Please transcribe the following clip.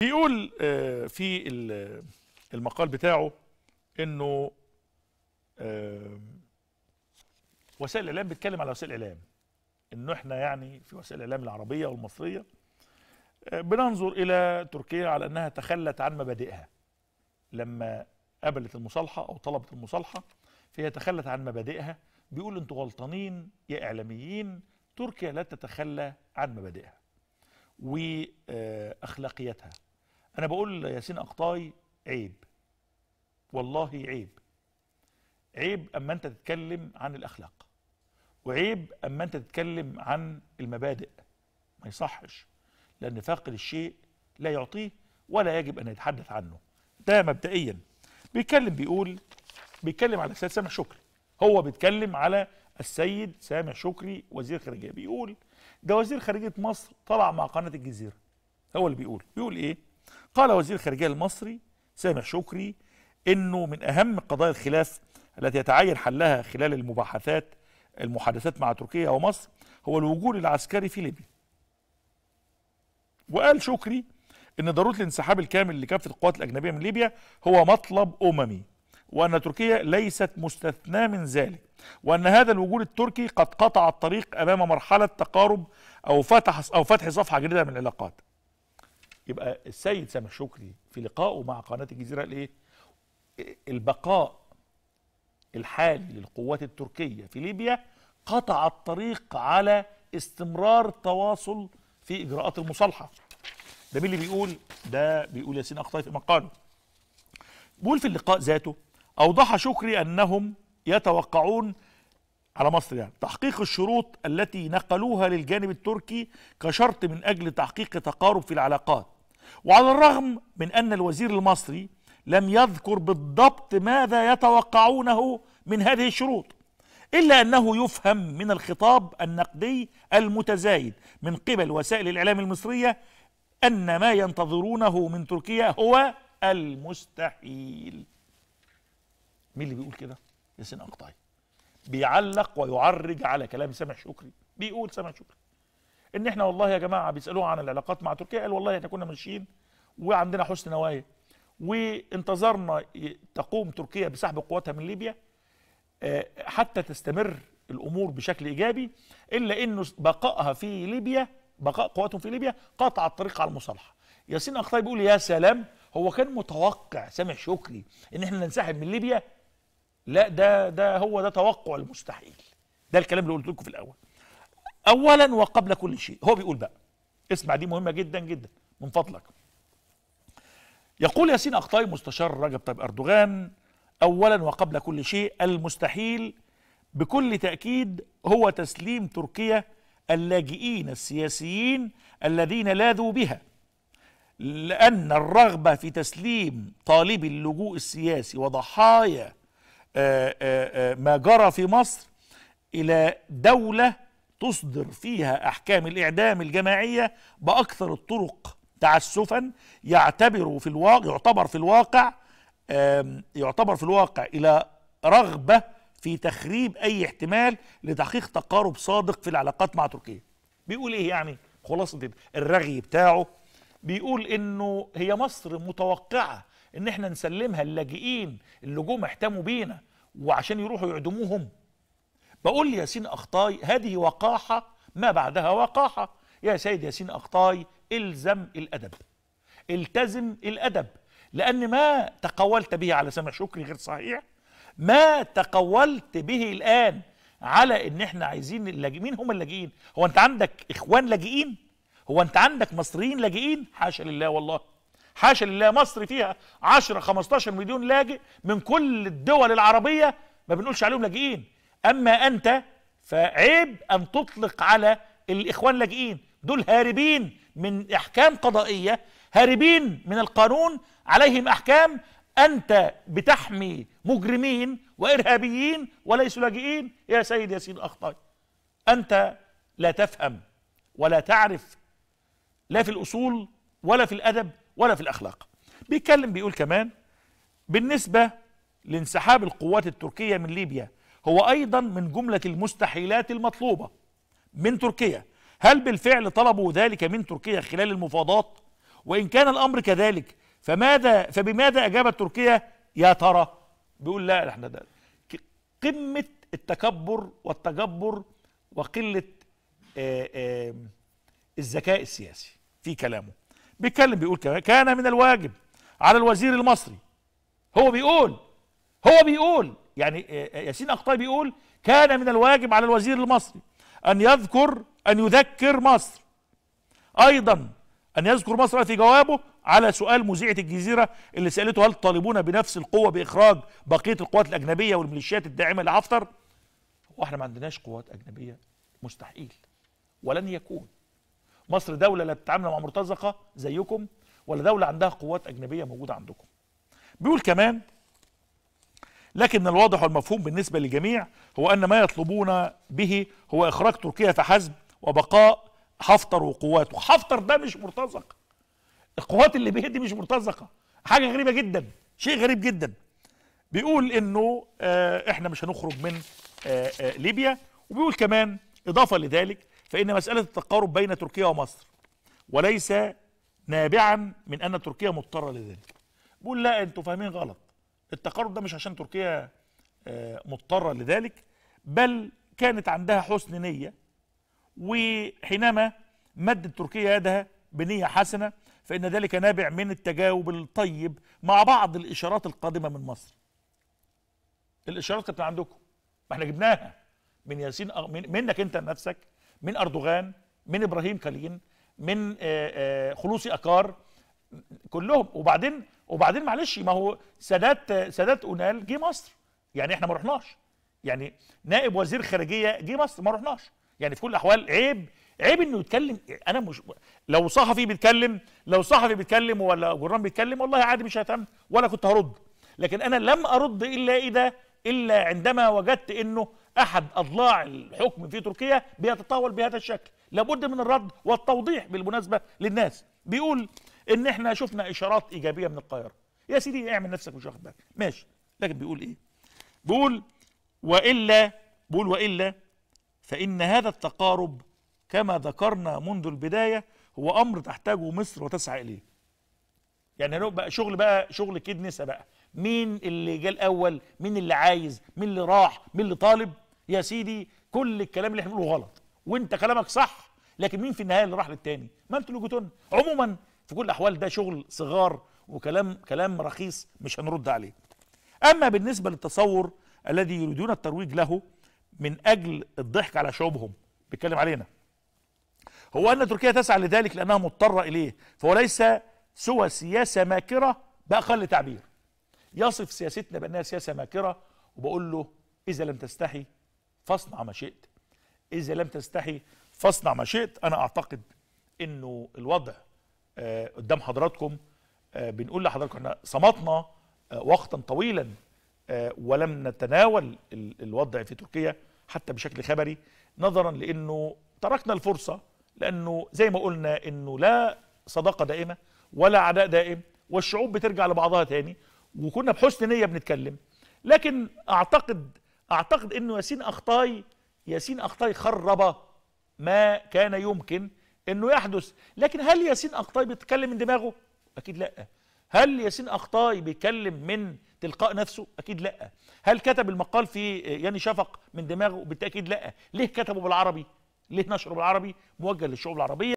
بيقول آه، في المقال بتاعه انه وسائل الاعلام بيتكلم على وسائل الاعلام انه احنا يعني في وسائل الاعلام العربيه والمصريه آه، بننظر الى تركيا على انها تخلت عن مبادئها لما قبلت المصالحه او طلبت المصالحه فهي تخلت عن مبادئها بيقول انتوا غلطانين يا اعلاميين تركيا لا تتخلى عن مبادئها واخلاقيتها انا بقول لياسين اقطاي عيب والله عيب عيب اما انت تتكلم عن الاخلاق وعيب اما انت تتكلم عن المبادئ ما يصحش لان فاقد الشيء لا يعطيه ولا يجب ان يتحدث عنه ده مبدئيا بيتكلم بيقول بيتكلم على السيد سامح شكري هو بيتكلم على السيد سامح شكري وزير خارجيه بيقول ده وزير خارجيه مصر طلع مع قناه الجزيره هو اللي بيقول بيقول ايه قال وزير الخارجية المصري سامح شكري أنه من أهم قضايا الخلاف التي يتعين حلها خلال المباحثات المحادثات مع تركيا ومصر هو الوجود العسكري في ليبيا وقال شكري ان ضروره الانسحاب الكامل لكافه القوات الاجنبيه من ليبيا هو مطلب اممي وان تركيا ليست مستثناه من ذلك وان هذا الوجود التركي قد قطع الطريق امام مرحله تقارب او فتح او فتح صفحه جديده من العلاقات يبقى السيد سامح شكري في لقائه مع قناه الجزيره قال ايه؟ البقاء الحالي للقوات التركيه في ليبيا قطع الطريق على استمرار تواصل في اجراءات المصالحه. ده مين اللي بيقول؟ ده بيقول ياسين اخطاي في مقاله. بيقول في اللقاء ذاته اوضح شكري انهم يتوقعون على مصر يعني تحقيق الشروط التي نقلوها للجانب التركي كشرط من اجل تحقيق تقارب في العلاقات وعلى الرغم من أن الوزير المصري لم يذكر بالضبط ماذا يتوقعونه من هذه الشروط إلا أنه يفهم من الخطاب النقدي المتزايد من قبل وسائل الإعلام المصرية أن ما ينتظرونه من تركيا هو المستحيل مين اللي بيقول كده ياسين أقطعي بيعلق ويعرج على كلام سامح شكري بيقول سامح شكري ان احنا والله يا جماعه بيسالوه عن العلاقات مع تركيا قال والله احنا كنا ماشيين وعندنا حسن نوايا وانتظرنا تقوم تركيا بسحب قواتها من ليبيا آه، حتى تستمر الامور بشكل ايجابي الا انه بقائها في ليبيا بقاء قواتهم في ليبيا قطع الطريق على المصالحه ياسين اخطاي بيقول يا سلام هو كان متوقع سامح شكري ان احنا ننسحب من ليبيا لا ده ده هو ده توقع المستحيل ده الكلام اللي قلت لكم في الاول اولا وقبل كل شيء هو بيقول بقى اسمع دي مهمه جدا جدا من فضلك يقول ياسين اقطاي مستشار رجب طيب اردوغان اولا وقبل كل شيء المستحيل بكل تاكيد هو تسليم تركيا اللاجئين السياسيين الذين لاذوا بها لأن الرغبة في تسليم طالبي اللجوء السياسي وضحايا آه، آه، آه، ما جرى في مصر إلى دولة تصدر فيها أحكام الإعدام الجماعية بأكثر الطرق تعسفا يعتبر في الواقع يعتبر في الواقع يعتبر في الواقع إلى رغبة في تخريب أي احتمال لتحقيق تقارب صادق في العلاقات مع تركيا بيقول إيه يعني خلاصة الرغي بتاعه بيقول إنه هي مصر متوقعة إن إحنا نسلمها اللاجئين اللي جم احتموا بينا وعشان يروحوا يعدموهم بقول لياسين أخطاي هذه وقاحة ما بعدها وقاحة يا سيد ياسين أخطاي الزم الأدب التزم الأدب لأن ما تقولت به على سمع شكري غير صحيح ما تقولت به الآن على ان احنا عايزين اللاجئين مين هم اللاجئين هو انت عندك اخوان لاجئين هو انت عندك مصريين لاجئين حاشا لله والله حاشا لله مصر فيها 10 15 مليون لاجئ من كل الدول العربيه ما بنقولش عليهم لاجئين أما أنت فعيب أن تطلق على الإخوان لاجئين دول هاربين من أحكام قضائية هاربين من القانون عليهم أحكام أنت بتحمي مجرمين وإرهابيين وليسوا لاجئين يا سيد ياسين أخطاي أنت لا تفهم ولا تعرف لا في الأصول ولا في الأدب ولا في الأخلاق بيتكلم بيقول كمان بالنسبة لانسحاب القوات التركية من ليبيا هو أيضا من جملة المستحيلات المطلوبة من تركيا هل بالفعل طلبوا ذلك من تركيا خلال المفاوضات وإن كان الأمر كذلك فماذا فبماذا أجابت تركيا يا ترى بيقول لا احنا ده قمة التكبر والتجبر وقلة آه، آه، الذكاء السياسي في كلامه بيتكلم بيقول كمان كان من الواجب على الوزير المصري هو بيقول هو بيقول يعني آه، آه، ياسين أقطاي بيقول كان من الواجب على الوزير المصري أن يذكر أن يذكر مصر أيضا أن يذكر مصر في جوابه على سؤال مذيعة الجزيرة اللي سألته هل تطالبون بنفس القوة بإخراج بقية القوات الأجنبية والميليشيات الداعمة لحفتر وإحنا ما عندناش قوات أجنبية مستحيل ولن يكون مصر دولة لا بتتعامل مع مرتزقة زيكم ولا دولة عندها قوات أجنبية موجودة عندكم بيقول كمان لكن الواضح والمفهوم بالنسبة للجميع هو أن ما يطلبون به هو إخراج تركيا فحسب وبقاء حفتر وقواته حفتر ده مش مرتزق القوات اللي بيه دي مش مرتزقة حاجة غريبة جدا شيء غريب جدا بيقول انه آه، احنا مش هنخرج من آه، آه، ليبيا وبيقول كمان اضافة لذلك فان مسألة التقارب بين تركيا ومصر وليس نابعا من ان تركيا مضطرة لذلك بيقول لا انتوا فاهمين غلط التقارب ده مش عشان تركيا آه، مضطرة لذلك بل كانت عندها حسن نية وحينما مدت تركيا يدها بنية حسنة فإن ذلك نابع من التجاوب الطيب مع بعض الإشارات القادمة من مصر الإشارات كانت عندكم ما احنا جبناها من ياسين منك أنت نفسك من أردوغان من إبراهيم كالين من آه، آه، خلوصي أكار كلهم وبعدين وبعدين معلش ما هو سادات سادات اونال جه مصر يعني احنا ما رحناش يعني نائب وزير خارجيه جه مصر ما رحناش يعني في كل الاحوال عيب عيب انه يتكلم انا مش لو صحفي بيتكلم لو صحفي بيتكلم ولا جرام بيتكلم والله عادي مش هتم ولا كنت هرد لكن انا لم ارد الا اذا الا عندما وجدت انه احد اضلاع الحكم في تركيا بيتطاول بهذا الشكل لابد من الرد والتوضيح بالمناسبه للناس بيقول ان احنا شفنا اشارات ايجابيه من القاهره يا سيدي اعمل نفسك مش واخد بالك ماشي لكن بيقول ايه بيقول والا بيقول والا فان هذا التقارب كما ذكرنا منذ البدايه هو امر تحتاجه مصر وتسعى اليه يعني بقى شغل بقى شغل كيد نسا بقى مين اللي جه الاول مين اللي عايز مين اللي راح مين اللي طالب يا سيدي كل الكلام اللي احنا بنقوله غلط وانت كلامك صح لكن مين في النهايه اللي راح للتاني ما انتوا اللي عموما في كل الاحوال ده شغل صغار وكلام كلام رخيص مش هنرد عليه اما بالنسبه للتصور الذي يريدون الترويج له من اجل الضحك على شعوبهم بيتكلم علينا هو ان تركيا تسعى لذلك لانها مضطره اليه فهو ليس سوى سياسه ماكره باقل تعبير يصف سياستنا بانها سياسه ماكره وبقول له اذا لم تستحي فاصنع ما شئت اذا لم تستحي فاصنع ما شئت انا اعتقد انه الوضع آه، قدام حضراتكم آه، بنقول لحضراتكم احنا صمتنا آه، وقتا طويلا ولم نتناول الوضع في تركيا حتى بشكل خبري نظرا لانه تركنا الفرصه لانه زي ما قلنا انه لا صداقه دائمه ولا عداء دائم والشعوب بترجع لبعضها تاني وكنا بحسن نيه بنتكلم لكن اعتقد اعتقد انه ياسين اخطاي ياسين اخطاي خرب ما كان يمكن انه يحدث لكن هل ياسين اقطاي بيتكلم من دماغه اكيد لا هل ياسين اقطاي بيتكلم من تلقاء نفسه اكيد لا هل كتب المقال في ياني شفق من دماغه بالتاكيد لا ليه كتبه بالعربي ليه نشره بالعربي موجه للشعوب العربيه